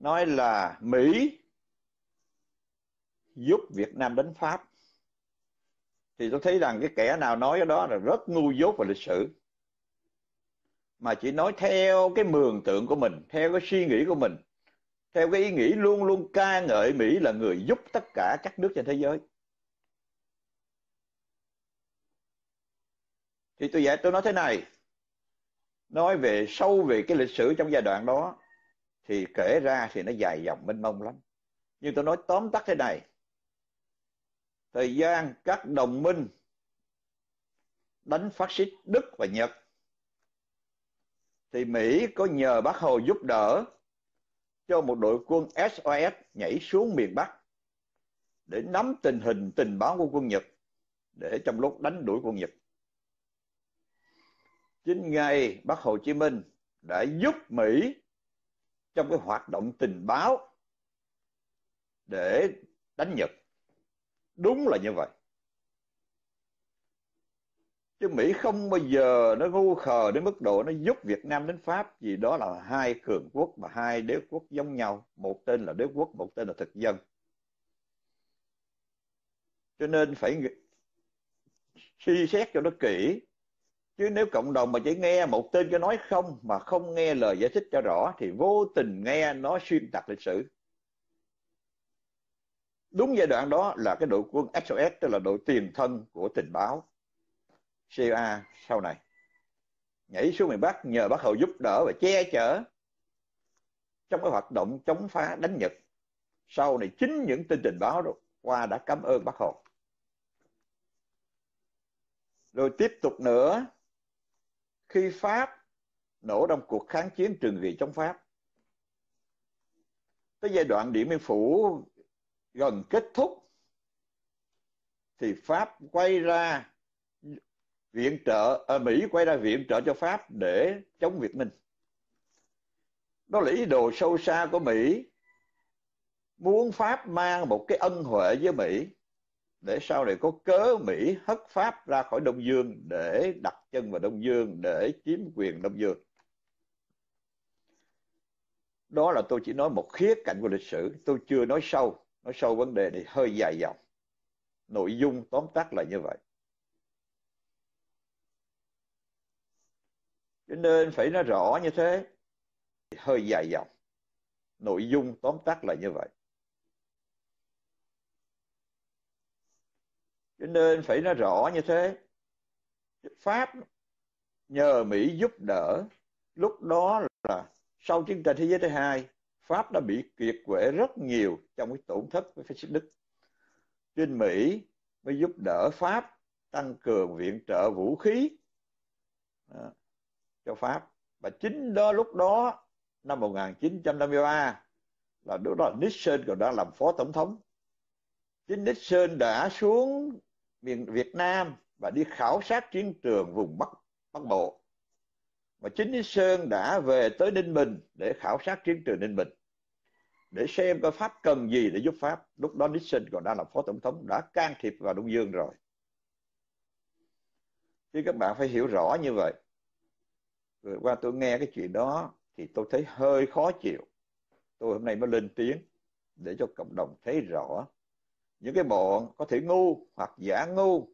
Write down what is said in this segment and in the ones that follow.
nói là Mỹ giúp Việt Nam đánh Pháp thì tôi thấy rằng cái kẻ nào nói cái đó là rất ngu dốt về lịch sử mà chỉ nói theo cái mường tượng của mình theo cái suy nghĩ của mình theo cái ý nghĩ luôn luôn ca ngợi Mỹ là người giúp tất cả các nước trên thế giới thì tôi giải tôi nói thế này nói về sâu về cái lịch sử trong giai đoạn đó thì kể ra thì nó dài dòng mênh mông lắm nhưng tôi nói tóm tắt thế này thời gian các đồng minh đánh phát xít Đức và Nhật thì Mỹ có nhờ bác Hồ giúp đỡ cho một đội quân SOS nhảy xuống miền Bắc để nắm tình hình tình báo của quân Nhật để trong lúc đánh đuổi quân Nhật. Chính ngày bác Hồ Chí Minh đã giúp Mỹ trong cái hoạt động tình báo để đánh Nhật. Đúng là như vậy. Chứ Mỹ không bao giờ nó ngu khờ đến mức độ nó giúp Việt Nam đến Pháp vì đó là hai cường quốc mà hai đế quốc giống nhau. Một tên là đế quốc, một tên là thực dân. Cho nên phải suy xét cho nó kỹ chứ nếu cộng đồng mà chỉ nghe một tên cho nói không mà không nghe lời giải thích cho rõ thì vô tình nghe nó xuyên tạc lịch sử đúng giai đoạn đó là cái đội quân SOS tức là đội tiền thân của tình báo CIA sau này nhảy xuống miền Bắc nhờ bác Hồ giúp đỡ và che chở trong cái hoạt động chống phá đánh Nhật sau này chính những tin tình báo đó qua đã cảm ơn bác Hồ rồi tiếp tục nữa khi Pháp nổ trong cuộc kháng chiến trường vị chống Pháp. Tới giai đoạn Điện Biên Phủ gần kết thúc thì Pháp quay ra viện trợ, à, Mỹ quay ra viện trợ cho Pháp để chống Việt Minh. Đó là ý đồ sâu xa của Mỹ muốn Pháp mang một cái ân huệ với Mỹ để sau này có cớ Mỹ hất Pháp ra khỏi Đông Dương để đặt chân vào Đông Dương để chiếm quyền Đông Dương đó là tôi chỉ nói một khía cạnh của lịch sử tôi chưa nói sâu nói sâu vấn đề này hơi dài dòng nội dung tóm tắt là như vậy cho nên phải nói rõ như thế hơi dài dòng nội dung tóm tắt là như vậy cho nên phải nói rõ như thế pháp nhờ mỹ giúp đỡ lúc đó là sau chiến tranh thế giới thứ hai pháp đã bị kiệt quệ rất nhiều trong cái tổn thất với phát xít đức trên mỹ mới giúp đỡ pháp tăng cường viện trợ vũ khí à, cho pháp và chính đó lúc đó năm 1953 là lúc đó Nixon còn đang làm phó tổng thống chính Nixon đã xuống miền Việt Nam và đi khảo sát chiến trường vùng Bắc Bắc Bộ. Và chính Lý Sơn đã về tới Ninh Bình để khảo sát chiến trường Ninh Bình để xem coi Pháp cần gì để giúp Pháp. Lúc đó Nixon còn đang là phó tổng thống đã can thiệp vào Đông Dương rồi. Chứ các bạn phải hiểu rõ như vậy. vừa qua tôi nghe cái chuyện đó thì tôi thấy hơi khó chịu. Tôi hôm nay mới lên tiếng để cho cộng đồng thấy rõ những cái bọn có thể ngu hoặc giả ngu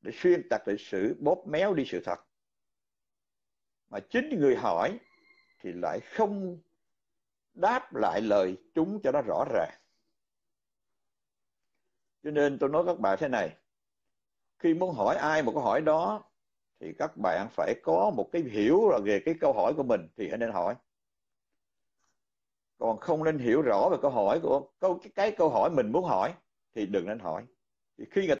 để xuyên tạc lịch sử bóp méo đi sự thật mà chính người hỏi thì lại không đáp lại lời chúng cho nó rõ ràng cho nên tôi nói các bạn thế này khi muốn hỏi ai một câu hỏi đó thì các bạn phải có một cái hiểu là về cái câu hỏi của mình thì hãy nên hỏi còn không nên hiểu rõ về câu hỏi của câu cái, cái câu hỏi mình muốn hỏi thì đừng nên hỏi khi người